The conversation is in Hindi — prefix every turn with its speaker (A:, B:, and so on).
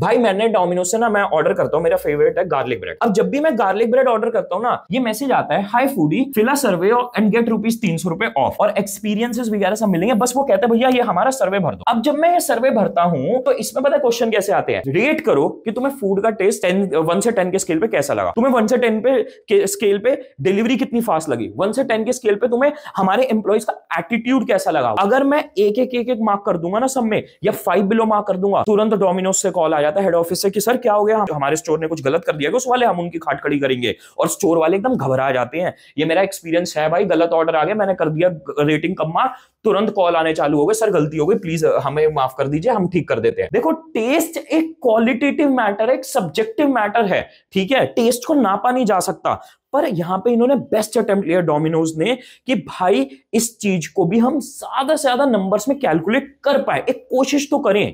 A: भाई मैंने डोमिनो से ना मैं ऑर्डर करता हूँ मेरा फेवरेट है गार्लिक ब्रेड अब जब भी मैं गार्लिक ब्रेड ऑर्डर करता हूँ ना ये मैसेज आता है hi foodie fill a survey and get rupees तीन सौ रुपए ऑफ और एक्सपीरियंसेस वगैरह सब मिलेंगे बस वो कहते हैं भैया ये हमारा सर्वे भर दो अब जब मैं ये सर्वे भरता हूँ तो इसमें पता क्वेश्चन कैसे आते हैं रेट करो कि तुम्हें फूड का टेस्ट टेन वन से टेन के स्केल पे कैसा लगा तुम्हें वन से टेन पे स्केल पे डिलीवरी कितनी फास्ट लगी वन से टेन के स्केल पे तुम्हें हमारे एम्प्लॉयज का एटीट्यूड कैसा लगा अगर मैं एक एक एक मार्क कर दूंगा ना सब में या फाइव बिलो मार्क कर दूंगा तुरंत डोमिनोज से कॉल आया जाता था ऑफिस से कि सर क्या हो गया हमारे स्टोर ने कुछ गलत कर दिया उस वाले हम उनकी खाट खड़ी करेंगे और स्टोर वाले एकदम घबरा जाते हैं ये मेरा एक्सपीरियंस है भाई गलत ऑर्डर आ गया मैंने कर दिया रेटिंग कम मार तुरंत कॉल आने चालू हो गए सर गलती हो गई प्लीज हमें माफ कर दीजिए हम ठीक कर देते हैं देखो टेस्ट एक क्वालिटेटिव मैटर एक सब्जेक्टिव मैटर है ठीक है टेस्ट को नापा नहीं जा सकता पर यहां पे इन्होंने बेस्ट अटेम्प्ट लिया डोमिनोज ने कि भाई इस चीज को भी हम ज्यादा से ज्यादा नंबर्स में कैलकुलेट कर पाए एक कोशिश तो करें